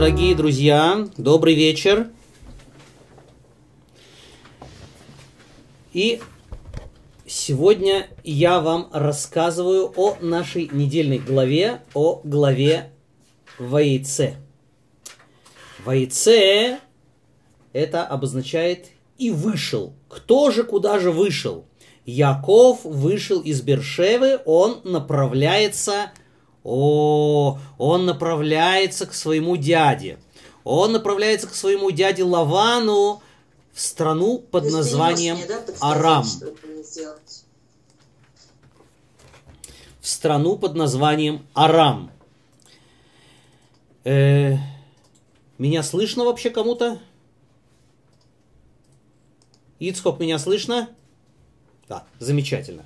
дорогие друзья, добрый вечер. И сегодня я вам рассказываю о нашей недельной главе, о главе Ваице. Ваице это обозначает и вышел. Кто же куда же вышел? Яков вышел из Бершевы, он направляется о, он направляется к своему дяде. Он направляется к своему дяде Лавану в страну под Если названием не, да, Арам. В страну под названием Арам. Э, меня слышно вообще кому-то? Ицхок, меня слышно? Да, замечательно.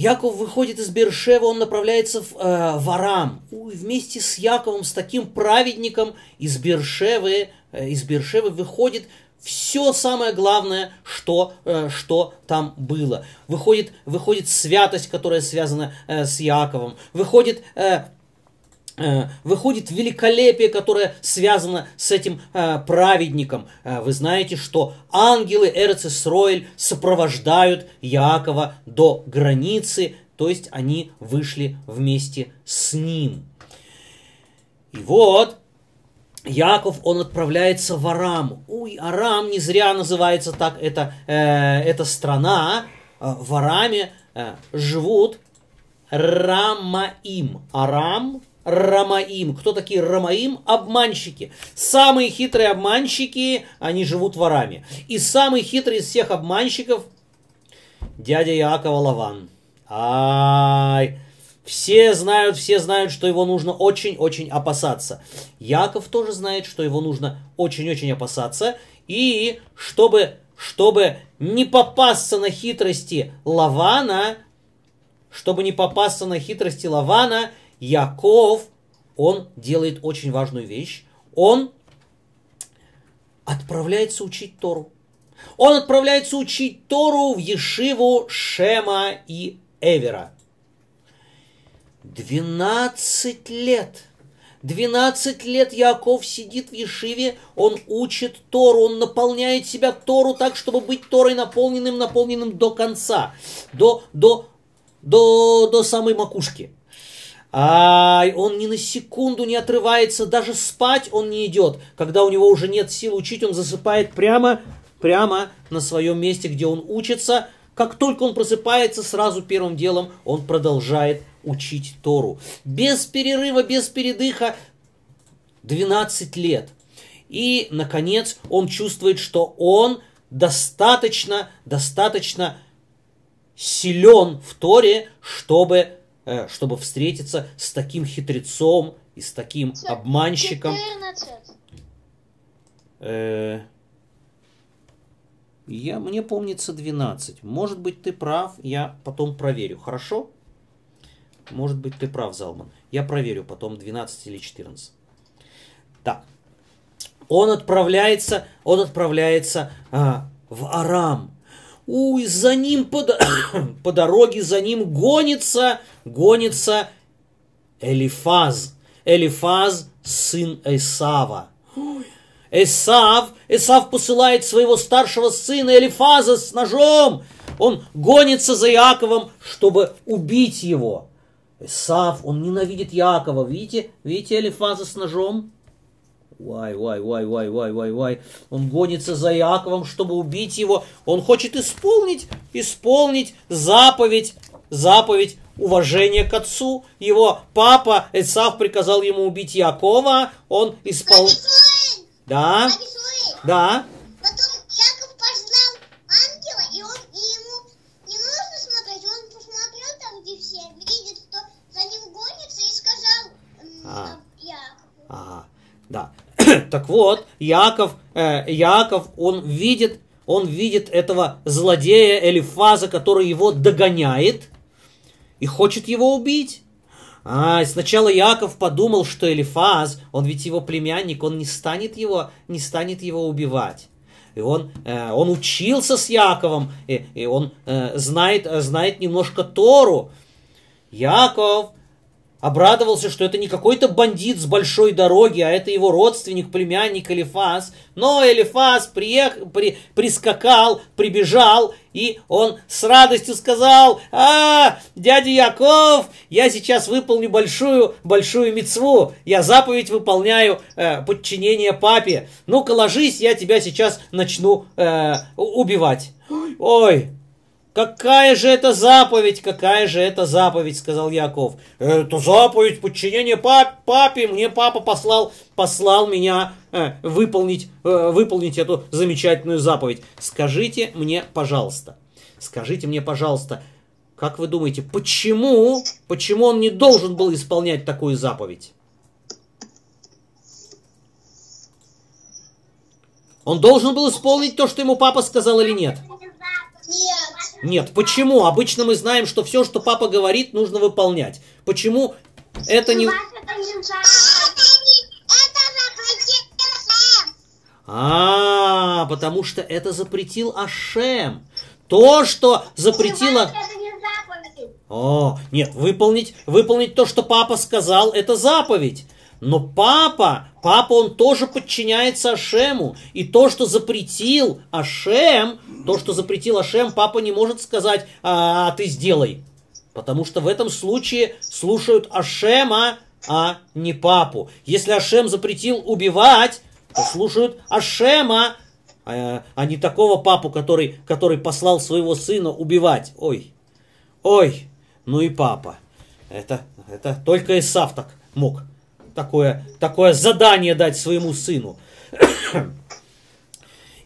Яков выходит из Бершева, он направляется в э, Варам. Ой, вместе с Яковом, с таким праведником из Бершевы, э, из Бершевы выходит все самое главное, что, э, что там было. Выходит, выходит святость, которая связана э, с Яковом. Выходит э, Э, выходит великолепие, которое связано с этим э, праведником. Э, вы знаете, что ангелы Эрцисроэль сопровождают Якова до границы, то есть они вышли вместе с ним. И вот Яков, он отправляется в Арам. Ой, Арам не зря называется так эта, э, эта страна. Э, в Араме э, живут Рамаим. Арам Рамаим. Кто такие Рамаим? Обманщики. Самые хитрые обманщики, они живут ворами. И самый хитрый из всех обманщиков дядя Иакова Лаван. Ай, все знают, все знают, что его нужно очень-очень опасаться. Яков тоже знает, что его нужно очень-очень опасаться. И чтобы, чтобы не попасться на хитрости Лавана, чтобы не попасться на хитрости Лавана, Яков, он делает очень важную вещь. Он отправляется учить Тору. Он отправляется учить Тору в Ешиву Шема и Эвера. 12 лет. 12 лет Яков сидит в Ешиве, он учит Тору, он наполняет себя Тору так, чтобы быть Торой наполненным, наполненным до конца, до, до, до, до самой макушки. Ай, он ни на секунду не отрывается, даже спать он не идет. Когда у него уже нет сил учить, он засыпает прямо, прямо на своем месте, где он учится. Как только он просыпается, сразу первым делом он продолжает учить Тору. Без перерыва, без передыха 12 лет. И, наконец, он чувствует, что он достаточно, достаточно силен в Торе, чтобы Э, чтобы встретиться с таким хитрецом и с таким обманщиком. 14. Э, я, мне помнится 12. Может быть, ты прав, я потом проверю. Хорошо? Может быть, ты прав, Залман. Я проверю потом 12 или 14. Так. Он отправляется, он отправляется а, в Арам, Уй, за ним по, по дороге, за ним гонится, гонится Элифаз. Элифаз – сын Эсава. Эсав, Эсав посылает своего старшего сына Элифаза с ножом. Он гонится за Яковом, чтобы убить его. Эсав, он ненавидит Якова. Видите, видите Элифаза с ножом? Вай, вай, вай, вай, вай, вай, вай. Он гонится за Иаковом, чтобы убить его. Он хочет исполнить, исполнить заповедь, заповедь уважения к отцу. Его папа Эсав приказал ему убить Якова. Он исполнил... Да? Да? Так вот, Яков, э, Яков, он видит, он видит этого злодея Элифаза, который его догоняет и хочет его убить. А, сначала Яков подумал, что Элифаз, он ведь его племянник, он не станет его, не станет его убивать. И он, э, он учился с Яковом, и, и он э, знает, знает немножко Тору. Яков Обрадовался, что это не какой-то бандит с большой дороги, а это его родственник, племянник Элифас. Но Элифас приех... при... прискакал, прибежал, и он с радостью сказал, «А, дядя Яков, я сейчас выполню большую, большую мецву. Я заповедь выполняю э, подчинение папе. Ну-ка ложись, я тебя сейчас начну э, убивать». Ой, «Какая же это заповедь, какая же это заповедь!» — сказал Яков. «Это заповедь подчинения пап папе! Мне папа послал, послал меня э, выполнить, э, выполнить эту замечательную заповедь. Скажите мне, пожалуйста, скажите мне, пожалуйста, как вы думаете, почему, почему он не должен был исполнять такую заповедь?» Он должен был исполнить то, что ему папа сказал или нет? Нет. Нет, почему? Обычно мы знаем, что все, что папа говорит, нужно выполнять. Почему это не... А, а, потому что это запретил Ашем. То, что запретила... О, нет, выполнить, выполнить то, что папа сказал, это заповедь. Но папа, папа, он тоже подчиняется Ашему. И то, что запретил Ашем, то, что запретил Ашем, папа не может сказать, а, а ты сделай. Потому что в этом случае слушают Ашема, а не папу. Если Ашем запретил убивать, то слушают Ашема, а, а, не такого папу, который, который послал своего сына убивать. Ой, ой, ну и папа. Это, это только Исав так мог такое, такое задание дать своему сыну.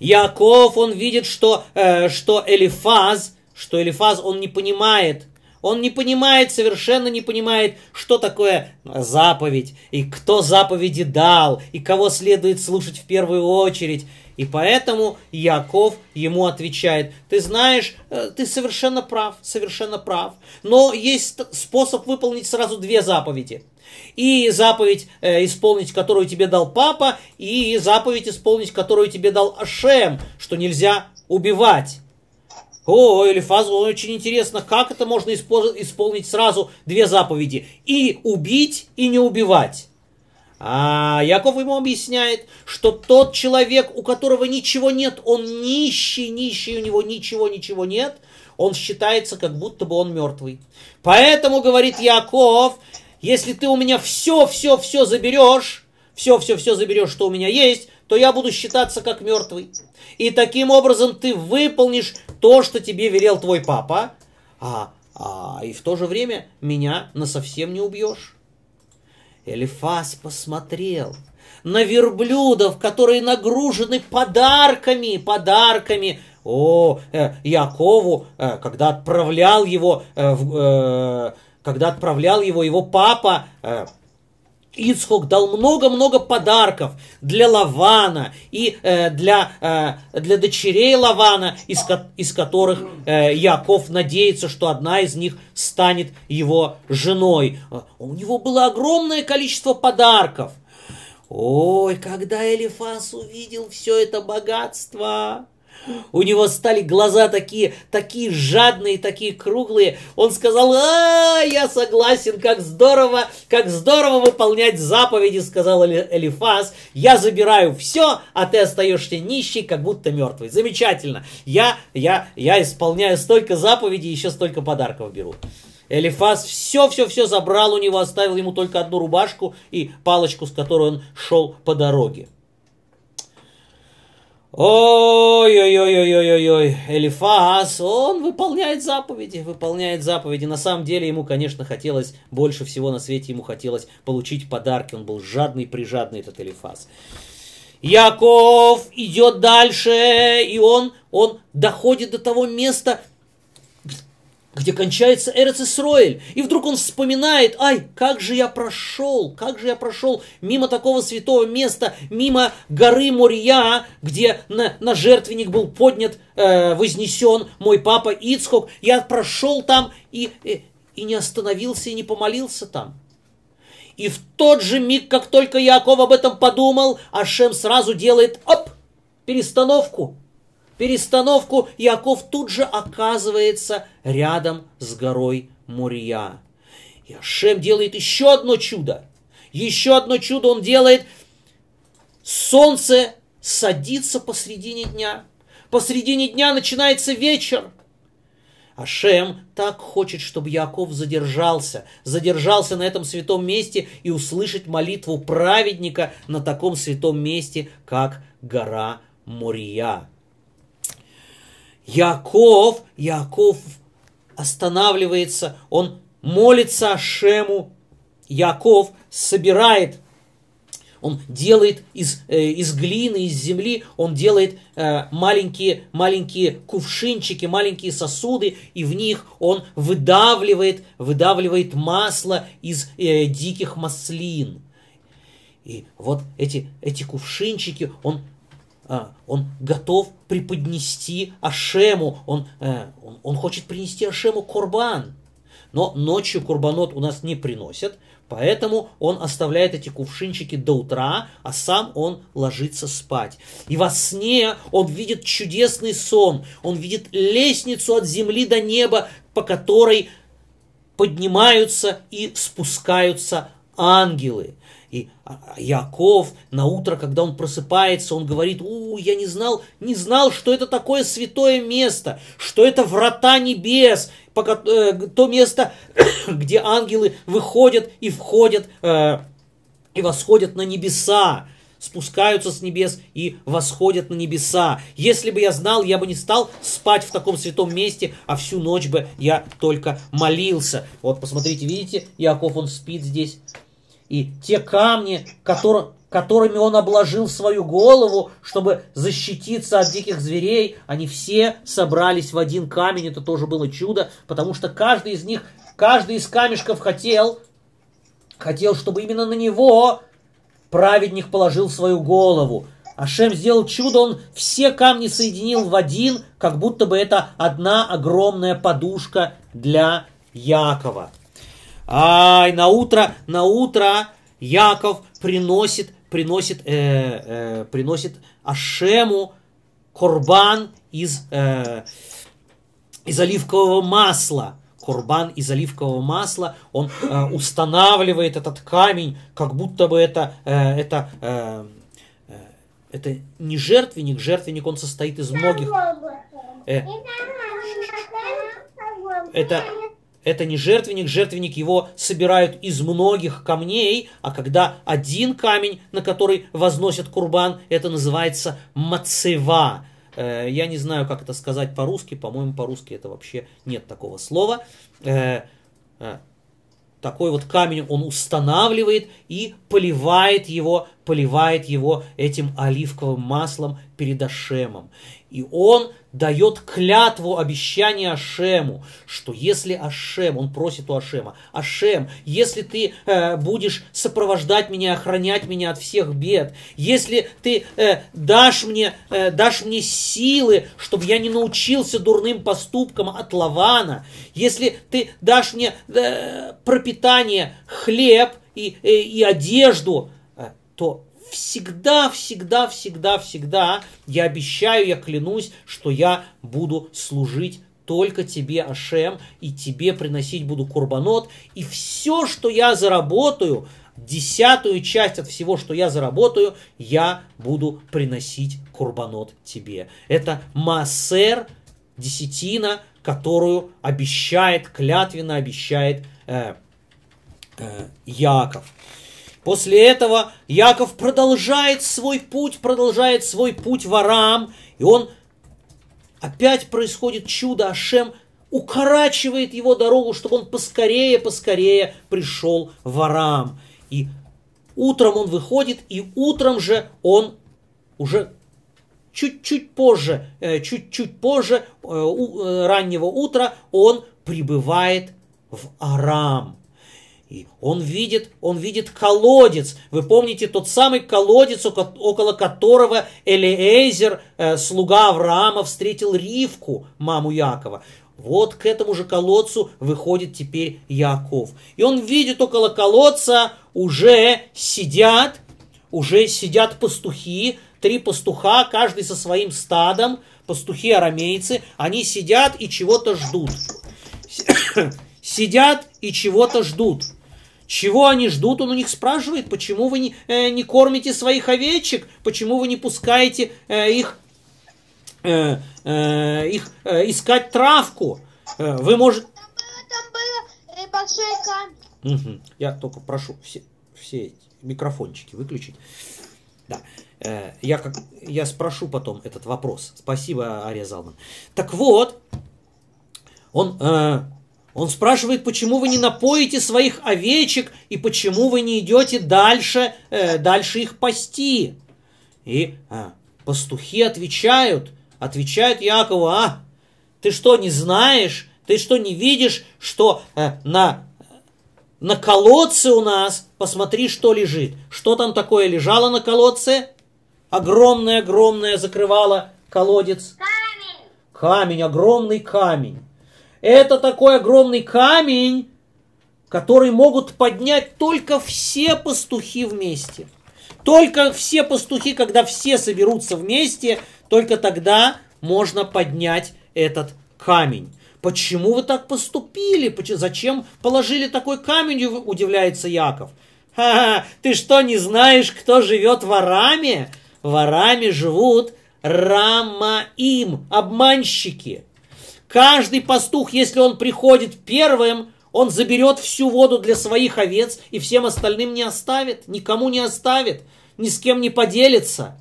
Яков, он видит, что, э, что Элифаз, что Элифаз, он не понимает, он не понимает, совершенно не понимает, что такое заповедь, и кто заповеди дал, и кого следует слушать в первую очередь. И поэтому Яков ему отвечает, ты знаешь, э, ты совершенно прав, совершенно прав, но есть способ выполнить сразу две заповеди – и заповедь э, исполнить, которую тебе дал папа, и заповедь исполнить, которую тебе дал Ашем, что нельзя убивать. О, Элифаз, очень интересно, как это можно исполнить сразу две заповеди? И убить, и не убивать. А Яков ему объясняет, что тот человек, у которого ничего нет, он нищий, нищий, у него ничего, ничего нет, он считается, как будто бы он мертвый. Поэтому, говорит Яков, если ты у меня все-все-все заберешь, все-все-все заберешь, что у меня есть, то я буду считаться как мертвый. И таким образом ты выполнишь то, что тебе велел твой папа, а, а и в то же время меня насовсем не убьешь. Элифас посмотрел на верблюдов, которые нагружены подарками, подарками. О, э, Якову, э, когда отправлял его э, в, э, когда отправлял его его папа, э, Ицхок дал много-много подарков для Лавана и э, для, э, для дочерей Лавана, из, ко- из которых э, Яков надеется, что одна из них станет его женой. Э, у него было огромное количество подарков. Ой, когда Элифас увидел все это богатство, у него стали глаза такие, такие жадные, такие круглые. Он сказал, а, я согласен, как здорово, как здорово выполнять заповеди, сказал Элифас: Я забираю все, а ты остаешься нищий, как будто мертвый. Замечательно. Я, я, я исполняю столько заповедей, еще столько подарков беру. Элифас все-все-все забрал у него, оставил ему только одну рубашку и палочку, с которой он шел по дороге. Ой-ой-ой-ой-ой-ой, Элифас, он выполняет заповеди, выполняет заповеди. На самом деле ему, конечно, хотелось, больше всего на свете ему хотелось получить подарки. Он был жадный, прижадный этот Элифас. Яков идет дальше, и он, он доходит до того места, где кончается Эрец Исроэль. И вдруг он вспоминает, ай, как же я прошел, как же я прошел мимо такого святого места, мимо горы Мория, где на, на жертвенник был поднят, э, вознесен мой папа Ицхок. Я прошел там и, и, э, и не остановился, и не помолился там. И в тот же миг, как только Яков об этом подумал, Ашем сразу делает, оп, перестановку – перестановку, Яков тут же оказывается рядом с горой Мурья. И Ашем делает еще одно чудо. Еще одно чудо он делает. Солнце садится посредине дня. Посредине дня начинается вечер. Ашем так хочет, чтобы Яков задержался, задержался на этом святом месте и услышать молитву праведника на таком святом месте, как гора Мория. Яков, Яков останавливается, он молится Шему. Яков собирает, он делает из, э, из глины, из земли, он делает э, маленькие, маленькие кувшинчики, маленькие сосуды, и в них он выдавливает, выдавливает масло из э, диких маслин. И вот эти, эти кувшинчики он а, он готов преподнести Ашему, он, э, он, он хочет принести Ашему Курбан. Но ночью Курбанот у нас не приносят, поэтому он оставляет эти кувшинчики до утра, а сам он ложится спать. И во сне он видит чудесный сон, он видит лестницу от земли до неба, по которой поднимаются и спускаются ангелы. И а, а, Яков на утро, когда он просыпается, он говорит, у, я не знал, не знал, что это такое святое место, что это врата небес, пока, э, то место, где ангелы выходят и входят э, и восходят на небеса спускаются с небес и восходят на небеса. Если бы я знал, я бы не стал спать в таком святом месте, а всю ночь бы я только молился. Вот, посмотрите, видите, Иаков, он спит здесь, и те камни, которые, которыми он обложил свою голову, чтобы защититься от диких зверей, они все собрались в один камень, это тоже было чудо, потому что каждый из них, каждый из камешков хотел, хотел, чтобы именно на него праведник положил свою голову. Ашем сделал чудо, он все камни соединил в один, как будто бы это одна огромная подушка для Якова. Ай, на утро, на утро Яков приносит, приносит, э, э, приносит Ашему курбан из, э, из оливкового масла. Курбан из оливкового масла, он э, устанавливает этот камень, как будто бы это, э, это, э, это не жертвенник, жертвенник он состоит из многих. Э, это это не жертвенник, жертвенник его собирают из многих камней, а когда один камень, на который возносят курбан, это называется мацева. Э, я не знаю, как это сказать по-русски, по-моему, по-русски это вообще нет такого слова. Э, э, такой вот камень он устанавливает и поливает его поливает его этим оливковым маслом перед Ашемом. И он дает клятву, обещание Ашему, что если Ашем, он просит у Ашема, Ашем, если ты э, будешь сопровождать меня, охранять меня от всех бед, если ты э, дашь, мне, э, дашь мне силы, чтобы я не научился дурным поступкам от Лавана, если ты дашь мне э, пропитание, хлеб и, и, э, и одежду, то всегда, всегда, всегда, всегда я обещаю, я клянусь, что я буду служить только тебе, Ашем, и тебе приносить буду курбанот, и все, что я заработаю, десятую часть от всего, что я заработаю, я буду приносить курбанот тебе. Это массер, десятина, которую обещает, клятвенно обещает э, э, Яков. После этого Яков продолжает свой путь, продолжает свой путь в Арам, и он опять происходит чудо, Ашем укорачивает его дорогу, чтобы он поскорее, поскорее пришел в Арам. И утром он выходит, и утром же он уже чуть-чуть позже, э, чуть-чуть позже э, э, раннего утра он прибывает в Арам. И он видит, он видит колодец. Вы помните тот самый колодец, около которого Элиэзер, э, слуга Авраама, встретил Ривку, маму Якова. Вот к этому же колодцу выходит теперь Яков. И он видит около колодца уже сидят, уже сидят пастухи, три пастуха, каждый со своим стадом, пастухи-арамейцы, они сидят и чего-то ждут. Сидят и чего-то ждут. Чего они ждут? Он у них спрашивает, почему вы не, э, не кормите своих овечек, почему вы не пускаете э, их, э, э, их э, искать травку. Э, вы можете... Там было э, большое камень. Угу. Я только прошу все, все эти микрофончики выключить. Да. Э, я, как, я спрошу потом этот вопрос. Спасибо, Ария Залман. Так вот, он э, он спрашивает, почему вы не напоите своих овечек и почему вы не идете дальше, э, дальше их пасти. И а, пастухи отвечают, отвечают Якову, а, ты что не знаешь, ты что не видишь, что э, на, на колодце у нас, посмотри, что лежит. Что там такое лежало на колодце? Огромное-огромное закрывало колодец. Камень. Камень, огромный камень. Это такой огромный камень, который могут поднять только все пастухи вместе. Только все пастухи, когда все соберутся вместе, только тогда можно поднять этот камень. Почему вы так поступили? Зачем положили такой камень, удивляется Яков. Ха-ха, ты что, не знаешь, кто живет в Араме? В Араме живут Рамаим, обманщики. Каждый пастух, если он приходит первым, он заберет всю воду для своих овец и всем остальным не оставит, никому не оставит, ни с кем не поделится.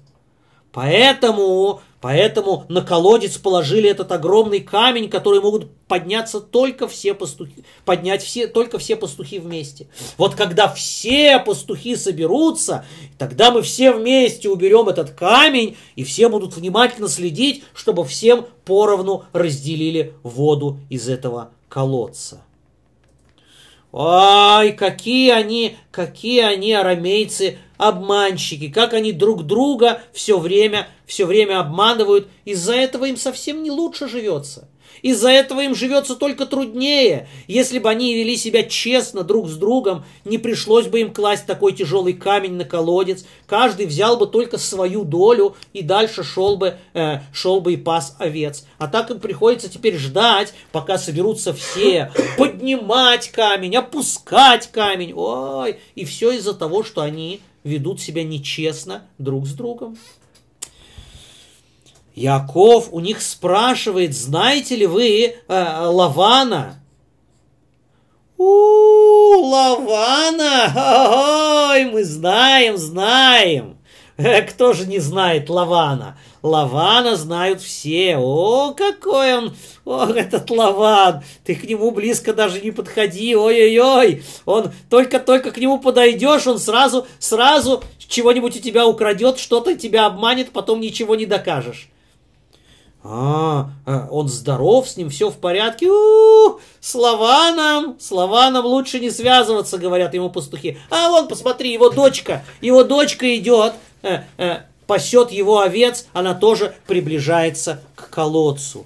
Поэтому Поэтому на колодец положили этот огромный камень, который могут подняться только все пастухи, поднять все, только все пастухи вместе. Вот когда все пастухи соберутся, тогда мы все вместе уберем этот камень, и все будут внимательно следить, чтобы всем поровну разделили воду из этого колодца. Ой, какие они, какие они, арамейцы, обманщики, как они друг друга все время, все время обманывают. Из-за этого им совсем не лучше живется. Из-за этого им живется только труднее. Если бы они вели себя честно друг с другом, не пришлось бы им класть такой тяжелый камень на колодец. Каждый взял бы только свою долю и дальше шел бы, э, шел бы и пас овец. А так им приходится теперь ждать, пока соберутся все, поднимать камень, опускать камень. Ой, и все из-за того, что они ведут себя нечестно друг с другом. Яков у них спрашивает, знаете ли вы э, Лавана? У, Лавана! Ой, мы знаем, знаем! Э, кто же не знает Лавана? Лавана знают все. О, какой он! О, этот Лаван! Ты к нему близко даже не подходи. Ой-ой-ой! Он только-только к нему подойдешь, он сразу, сразу чего-нибудь у тебя украдет, что-то тебя обманет, потом ничего не докажешь. А, а он здоров, с ним все в порядке. У-у-у, с Лаваном, с Лаваном лучше не связываться, говорят ему пастухи. А вон, посмотри, его дочка, его дочка идет. Э, э, пасет его овец, она тоже приближается к колодцу.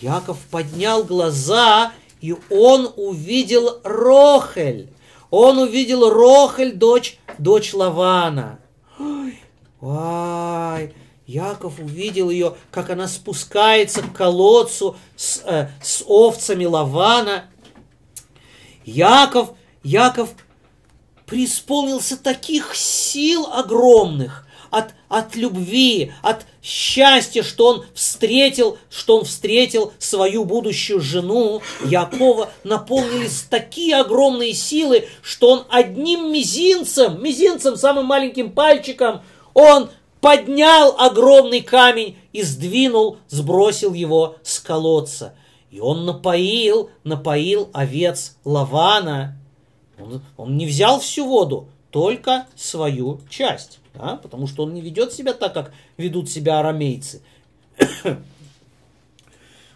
Яков поднял глаза, и он увидел Рохель. Он увидел Рохель, дочь, дочь Лавана. Ой, ой, Яков увидел ее, как она спускается к колодцу с, э, с овцами Лавана. Яков, Яков преисполнился таких сил огромных, от, от любви, от счастья, что он встретил, что он встретил свою будущую жену Якова, наполнились такие огромные силы, что он одним мизинцем, мизинцем, самым маленьким пальчиком, он поднял огромный камень и сдвинул, сбросил его с колодца. И он напоил, напоил овец Лавана. Он, он не взял всю воду, только свою часть, да, потому что он не ведет себя так, как ведут себя арамейцы.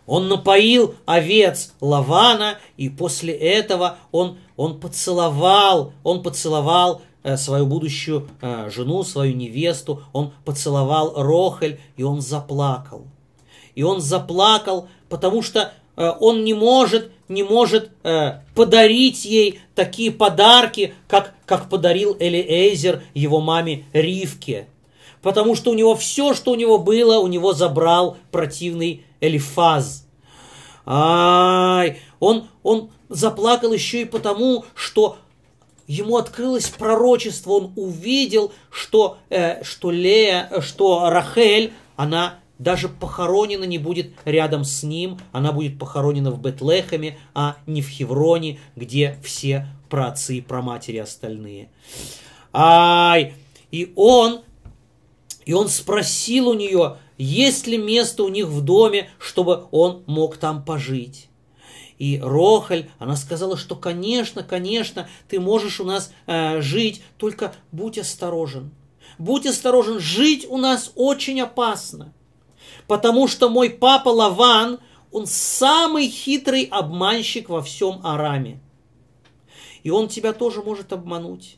Он напоил овец Лавана, и после этого он, он поцеловал, он поцеловал э, свою будущую э, жену, свою невесту, он поцеловал Рохель, и он заплакал. И он заплакал, потому что э, он не может не может э, подарить ей такие подарки, как, как подарил Элиэзер его маме Ривке. Потому что у него все, что у него было, у него забрал противный Элифаз. Ай, он, он заплакал еще и потому, что ему открылось пророчество, он увидел, что, э, что Лея, э, что Рахель, она даже похоронена не будет рядом с ним, она будет похоронена в Бетлехеме, а не в Хевроне, где все праотцы и праматери остальные. Ай! И он, и он спросил у нее, есть ли место у них в доме, чтобы он мог там пожить. И Рохаль, она сказала, что, конечно, конечно, ты можешь у нас э, жить, только будь осторожен. Будь осторожен, жить у нас очень опасно. Потому что мой папа Лаван, он самый хитрый обманщик во всем Араме. И он тебя тоже может обмануть.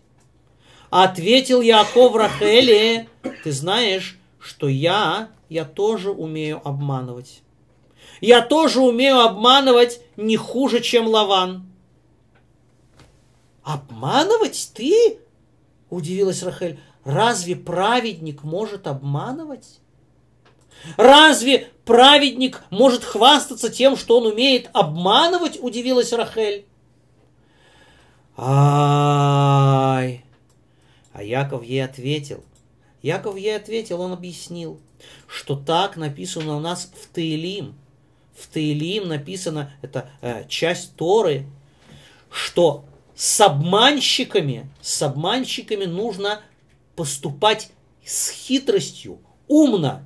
Ответил Яков Рахеле, ты знаешь, что я, я тоже умею обманывать. Я тоже умею обманывать не хуже, чем Лаван. Обманывать ты? Удивилась Рахель. Разве праведник может обманывать? Разве праведник может хвастаться тем, что он умеет обманывать, удивилась Рахель. Ай! А Яков ей ответил. Яков ей ответил, он объяснил, что так написано у нас в Таилим. В Таилим написано, это э, часть Торы, что с обманщиками, с обманщиками нужно поступать с хитростью, умно,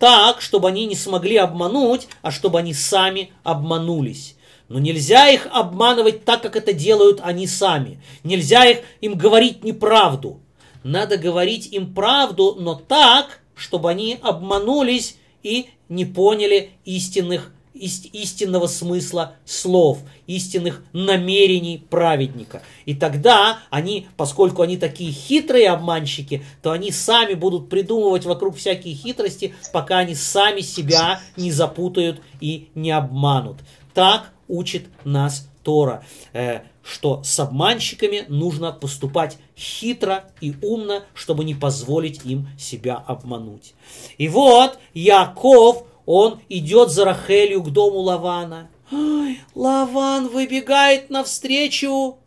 так, чтобы они не смогли обмануть, а чтобы они сами обманулись. Но нельзя их обманывать так, как это делают они сами. Нельзя их, им говорить неправду. Надо говорить им правду, но так, чтобы они обманулись и не поняли истинных истинного смысла слов, истинных намерений праведника. И тогда они, поскольку они такие хитрые обманщики, то они сами будут придумывать вокруг всякие хитрости, пока они сами себя не запутают и не обманут. Так учит нас Тора, э, что с обманщиками нужно поступать хитро и умно, чтобы не позволить им себя обмануть. И вот Яков он идет за Рахелью к дому Лавана. Ой, Лаван выбегает навстречу.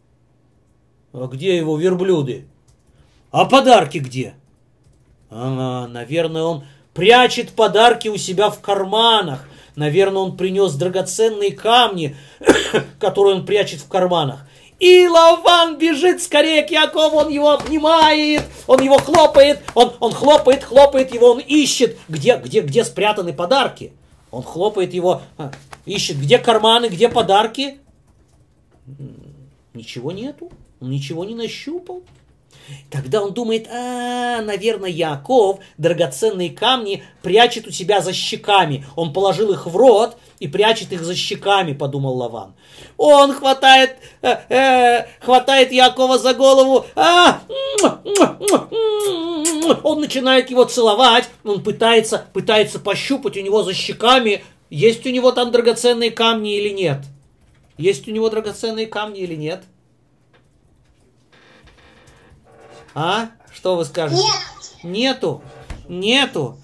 А где его верблюды? А подарки где? А, наверное, он прячет подарки у себя в карманах. Наверное, он принес драгоценные камни, которые он прячет в карманах. И Лаван бежит скорее к Якову, он его обнимает, он его хлопает, он, он хлопает, хлопает его, он ищет, где, где, где спрятаны подарки. Он хлопает его, а, ищет, где карманы, где подарки. Ничего нету, он ничего не нащупал. Тогда он думает, а, наверное, Яков драгоценные камни прячет у себя за щеками. Он положил их в рот и прячет их за щеками, подумал Лаван. Он хватает, э, э, хватает Якова за голову, а, он начинает его целовать, он пытается, пытается пощупать у него за щеками, есть у него там драгоценные камни или нет. Есть у него драгоценные камни или нет? А? Что вы скажете? Нет. Нету. Нету.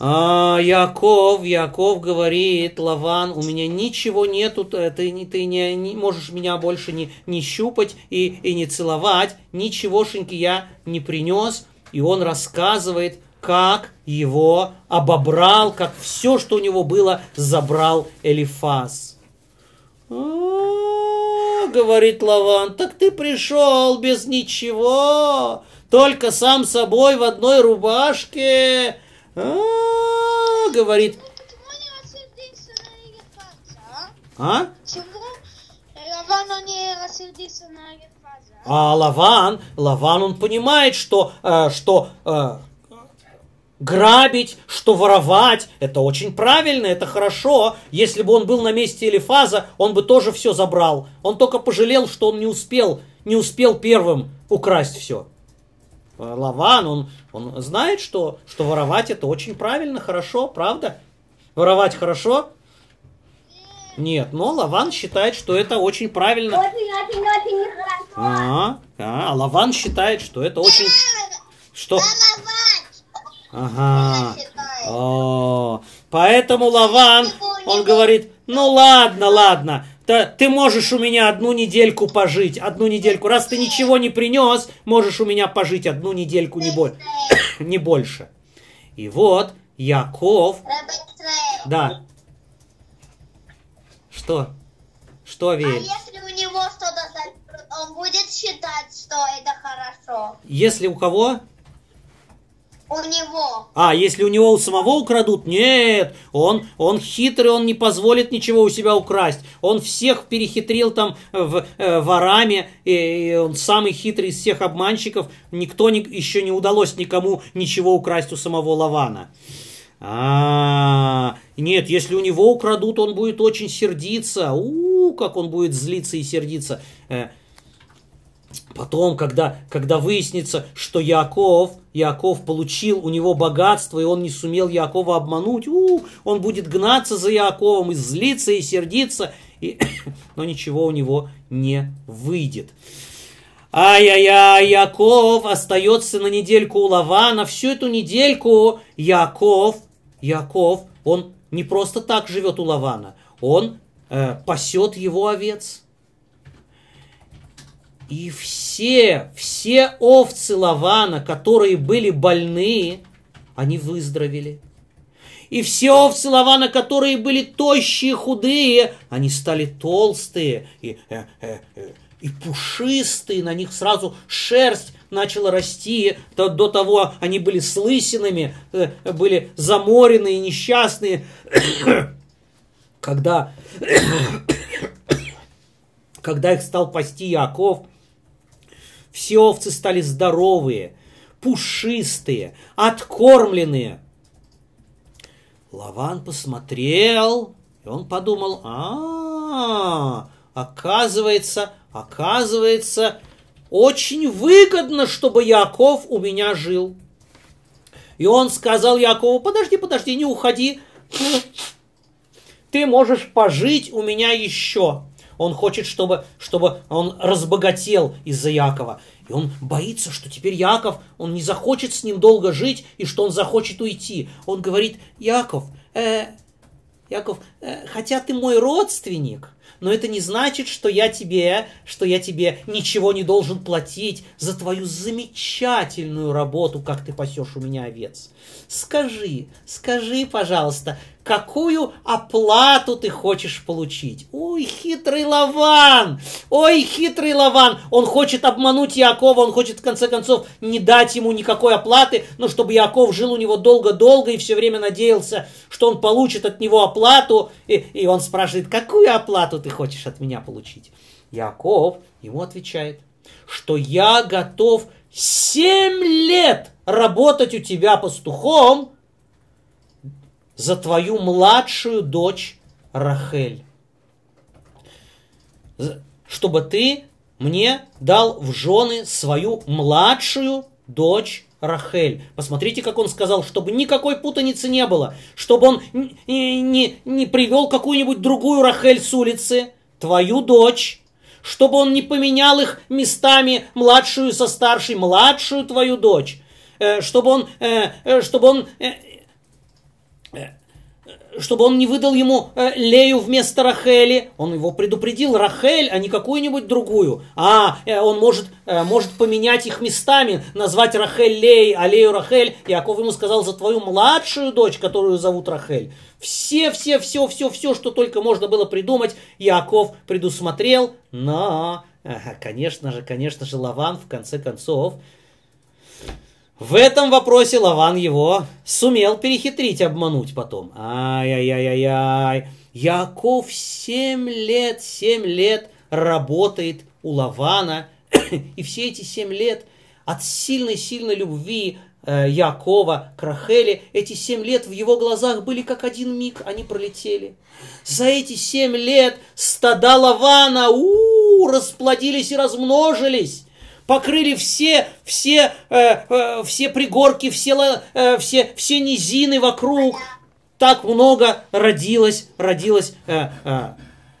А, Яков, Яков говорит, Лаван, у меня ничего нету, ты, ты не, не можешь меня больше не, не щупать и, и не целовать, ничегошеньки я не принес. И он рассказывает, как его обобрал, как все, что у него было, забрал Элифас. А-а-а говорит Лаван, так ты пришел без ничего, только сам собой в одной рубашке. А, говорит. А? А Лаван, Лаван, он понимает, что, э, что э, грабить, что воровать. Это очень правильно, это хорошо. Если бы он был на месте Элифаза, он бы тоже все забрал. Он только пожалел, что он не успел, не успел первым украсть все. Э, Лаван, он, он знает, что, что воровать это очень правильно, хорошо, правда? Воровать хорошо? Нет, но Лаван считает, что это очень правильно. А, а, а Лаван считает, что это очень... Что? Ага. О, поэтому Лаван, он говорит, ну ладно, ладно, да, ты можешь у меня одну недельку пожить, одну недельку. Раз ты ничего не принес, можешь у меня пожить одну недельку, не, бо... не больше. И вот Яков... Да. Что? Что, Авель? А если у него что-то... Он будет считать, что это хорошо. Если у кого? У него. А, если у него у самого украдут? Нет, он, он хитрый, он не позволит ничего у себя украсть. Он всех перехитрил там э, в, э, ворами, и, и он самый хитрый из всех обманщиков. Никто не, еще не удалось никому ничего украсть у самого Лавана. А, нет, если у него украдут, он будет очень сердиться. У, как он будет злиться и сердиться. Э, Потом, когда, когда выяснится, что Яков, Яков получил у него богатство, и он не сумел Якова обмануть, у, он будет гнаться за Яковом и злиться, и сердиться, и... но ничего у него не выйдет. Ай-яй-яй, Яков остается на недельку у Лавана. Всю эту недельку Яков, Яков, он не просто так живет у Лавана, он э, пасет его овец. И все, все овцы Лавана, которые были больные, они выздоровели. И все овцы Лавана, которые были тощие, худые, они стали толстые и, э, э, э, и пушистые. На них сразу шерсть начала расти. До, до того они были с лысинами, э, были заморенные, несчастные. Когда, когда их стал пасти Яков – все овцы стали здоровые, пушистые, откормленные. Лаван посмотрел, и он подумал, а, оказывается, оказывается, очень выгодно, чтобы Яков у меня жил. И он сказал Якову, подожди, подожди, не уходи. Ты можешь пожить у меня еще. Он хочет, чтобы, чтобы он разбогател из-за Якова. И он боится, что теперь Яков, он не захочет с ним долго жить, и что он захочет уйти. Он говорит, Яков, э, Яков, э, хотя ты мой родственник, но это не значит, что я тебе, что я тебе ничего не должен платить за твою замечательную работу, как ты пасешь у меня овец. Скажи, скажи, пожалуйста, какую оплату ты хочешь получить. Ой, хитрый Лаван! Ой, хитрый Лаван! Он хочет обмануть Якова, он хочет, в конце концов, не дать ему никакой оплаты, но чтобы Яков жил у него долго-долго и все время надеялся, что он получит от него оплату. И, и он спрашивает, какую оплату ты хочешь от меня получить? Яков ему отвечает, что я готов семь лет работать у тебя пастухом, за твою младшую дочь Рахель, чтобы ты мне дал в жены свою младшую дочь Рахель. Посмотрите, как он сказал, чтобы никакой путаницы не было, чтобы он не, не, не привел какую-нибудь другую Рахель с улицы, твою дочь, чтобы он не поменял их местами младшую со старшей, младшую твою дочь, э, чтобы он, э, э, чтобы он Э, чтобы он не выдал ему э, Лею вместо Рахели. Он его предупредил, Рахель, а не какую-нибудь другую. А, э, он может, может поменять их местами, назвать Рахель Лей, а Лею Рахель. Яков ему сказал за твою младшую дочь, которую зовут Рахель. Все, все, все, все, все, что только можно было придумать, Яков предусмотрел. Но, конечно же, конечно же, Лаван в конце концов в этом вопросе Лаван его сумел перехитрить, обмануть потом. Ай-яй-яй-яй-яй. Яков семь лет, семь лет работает у Лавана. И все эти семь лет от сильной-сильной любви э, Якова к Рахеле, эти семь лет в его глазах были как один миг, они пролетели. За эти семь лет стада Лавана у -у, расплодились и размножились покрыли все, все, э, э все пригорки, все, э, все, все низины вокруг. Так много родилось, родилось э, э,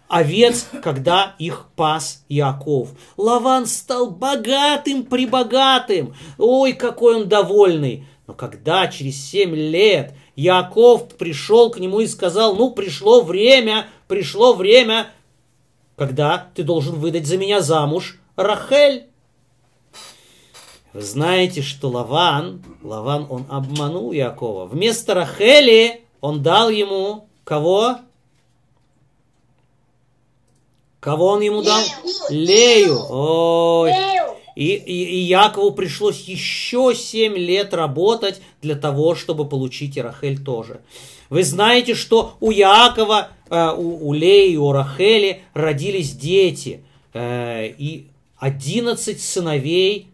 овец, когда их пас Яков. Лаван стал богатым прибогатым. Ой, какой он довольный. Но когда через семь лет Яков пришел к нему и сказал, ну, пришло время, пришло время, когда ты должен выдать за меня замуж Рахель знаете, что Лаван, Лаван, он обманул Якова. Вместо Рахели он дал ему кого? Кого он ему дал? Лею. Ой. И, и, и Якову пришлось еще семь лет работать для того, чтобы получить и Рахель тоже. Вы знаете, что у Якова, э, у, у Леи и у Рахели родились дети. Э, и одиннадцать сыновей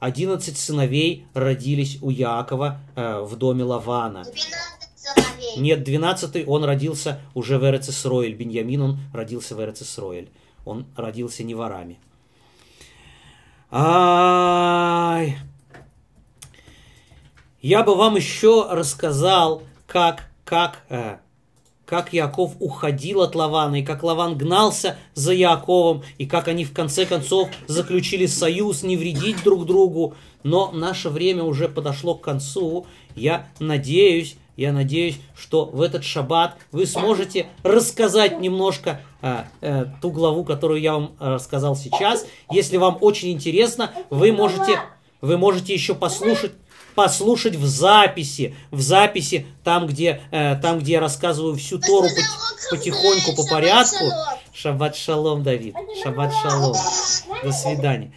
11 сыновей родились у Якова э, в доме Лавана. 12 сыновей. Нет, 12 он родился уже в Эрцесроэль. Беньямин, он родился в Эрцесроэль. Он родился не ворами. Ай. Я бы вам еще рассказал, как, как, э, как Яков уходил от Лавана, и как Лаван гнался за Яковом, и как они в конце концов заключили союз не вредить друг другу. Но наше время уже подошло к концу. Я надеюсь, я надеюсь, что в этот шаббат вы сможете рассказать немножко э, э, ту главу, которую я вам рассказал сейчас. Если вам очень интересно, вы можете, вы можете еще послушать послушать в записи, в записи там, где, э, там, где я рассказываю всю Тору по, потихоньку, по порядку. Шаббат шалом, Давид. А Шаббат шалом. До свидания.